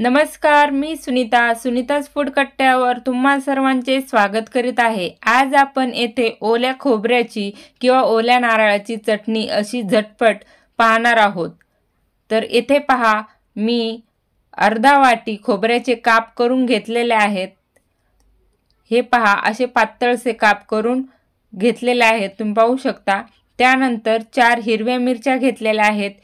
नमस्कार मी सुनीता सुनीताज फूड कट्ट्यावर तुम्हा सर्वांचे स्वागत करीत आहे आज आपण येथे ओल्या खोबऱ्याची किंवा ओल्या नारळाची चटणी अशी झटपट पाहणार आहोत तर येथे पहा मी अर्धा वाटी खोबऱ्याचे काप करून घेतलेले आहेत हे पहा असे पातळसे काप करून घेतलेले आहेत तुम्ही पाहू शकता त्यानंतर चार हिरव्या मिरच्या घेतलेल्या आहेत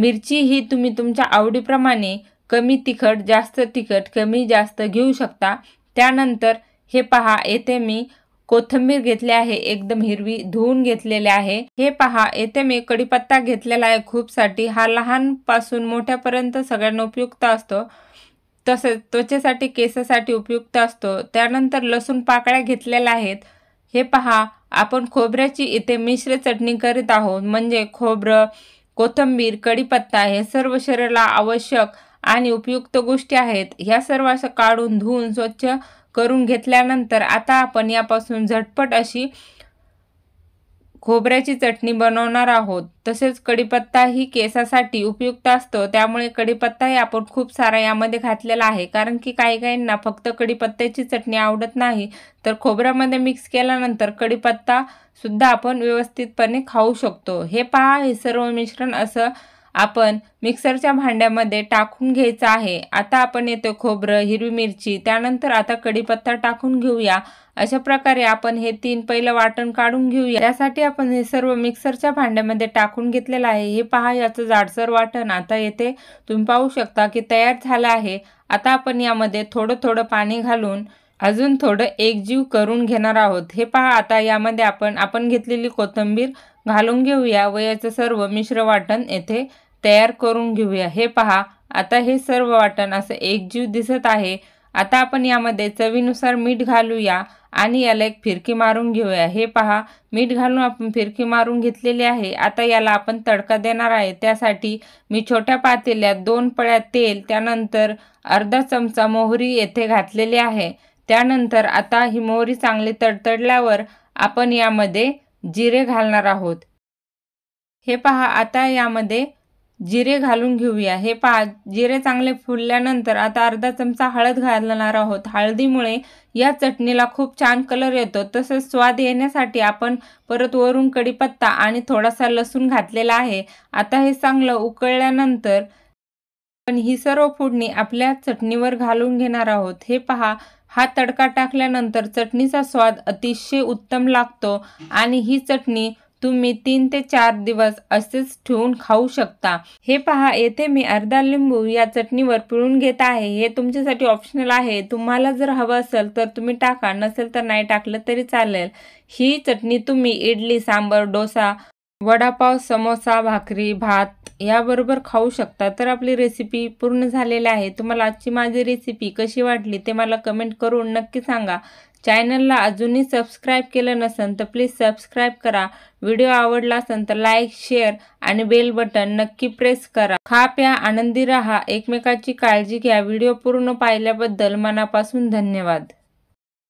मिरची ही तुम्ही तुमच्या आवडीप्रमाणे कमी तिखट जास्त तिखट कमी जास्त घेऊ शकता त्यानंतर हे पहा येथे मी कोथिंबीर घेतली आहे एकदम हिरवी धुवून घेतलेले आहे हे पहा येथे मी कडीपत्ता घेतलेला आहे खूप साठी हा लहानपासून मोठ्यापर्यंत सगळ्यांना उपयुक्त असतो तसेच त्वचेसाठी केसासाठी उपयुक्त असतो त्यानंतर लसूण पाकळ्या घेतलेल्या आहेत हे पहा आपण खोबऱ्याची इथे मिश्र चटणी करीत आहोत म्हणजे खोबरं कोथंबीर कडीपत्ता हे सर्व शरीराला आवश्यक आणि उपयुक्त गोष्टी आहेत ह्या सर्व असं काढून धुवून स्वच्छ करून घेतल्यानंतर आता आपण यापासून झटपट अशी खोबऱ्याची चटणी बनवणार आहोत तसेच ही केसासाठी उपयुक्त असतो त्यामुळे कढीपत्ताही आपण खूप सारा यामध्ये घातलेला आहे कारण की काही काहींना फक्त कढीपत्त्याची चटणी आवडत नाही तर खोबऱ्यामध्ये मिक्स केल्यानंतर कढीपत्तासुद्धा आपण व्यवस्थितपणे खाऊ शकतो हे पहा हे सर्व मिश्रण असं आपण मिक्सरच्या भांड्यामध्ये टाकून घ्यायचं आहे आता आपण येतो खोबरं हिरवी मिरची त्यानंतर आता कढीपत्ता टाकून घेऊया अशा प्रकारे आपण हे तीन पहिलं वाटण काढून घेऊया यासाठी आपण हे सर्व मिक्सरच्या भांड्यामध्ये टाकून घेतलेलं आहे हे पहा याचं जाडसर वाटण आता येथे तुम्ही पाहू शकता की तयार झालं आहे आता आपण यामध्ये थोडं थोडं पाणी घालून अजून थोडं एकजीव करून घेणार आहोत हे पहा आता यामध्ये आपण आपण घेतलेली कोथिंबीर घालून घेऊया व याचं सर्व मिश्र वाटण येथे तयार करून घेऊया हे पहा आता हे सर्व वाटण असं एकजीव दिसत आहे आता आपण यामध्ये चवीनुसार मीठ घालूया आणि याला एक फिरकी मारून घेऊया हे पहा मीठ घालून आपण फिरकी मारून घेतलेली आहे आता याला आपण तडका देणार आहे त्यासाठी मी छोट्या पातेल्यात दोन पळ्या तेल त्यानंतर अर्धा चमचा मोहरी येथे घातलेली आहे त्यानंतर आता ही मोहरी चांगली तडतडल्यावर आपण यामध्ये जिरे घालणार आहोत हे पहा आता यामध्ये जिरे घालून घेऊया हे पहा जिरे चांगले फुलल्यानंतर आता अर्धा चमचा हळद घालणार आहोत हळदीमुळे या चटणीला खूप छान कलर येतो तसंच स्वाद येण्यासाठी आपण परत वरून कढीपत्ता आणि थोडासा लसूण घातलेला आहे आता हे चांगलं उकळल्यानंतर पण ही सर्व फोडणी आपल्या चटणीवर घालून घेणार आहोत हे पहा हा तडका टाकल्यानंतर चटणीचा स्वाद अतिशय उत्तम लागतो आणि ही चटणी तुम्ही तीन ते चार दिवस असेच ठेवून खाऊ शकता हे पहा येथे मी अर्धा लिंबू या चटणीवर पिळून घेत आहे हे तुमच्यासाठी ऑप्शनल आहे तुम्हाला जर हवं असेल तर तुम्ही टाका नसेल तर नाही टाकलं तरी चालेल ही चटणी तुम्ही इडली सांबर डोसा वडापाव समोसा भाकरी भात याबरोबर खाऊ शकता तर आपली रेसिपी पूर्ण झालेली आहे तुम्हाला आजची माझी रेसिपी कशी वाटली ते मला कमेंट करून नक्की सांगा चॅनलला अजूनही सबस्क्राईब केलं नसेल तर प्लीज सबस्क्राईब करा व्हिडिओ आवडला असेल तर लाईक शेअर आणि बेल बटन नक्की प्रेस करा खा प्या आनंदी राहा एकमेकाची काळजी घ्या व्हिडिओ पूर्ण पाहिल्याबद्दल मनापासून धन्यवाद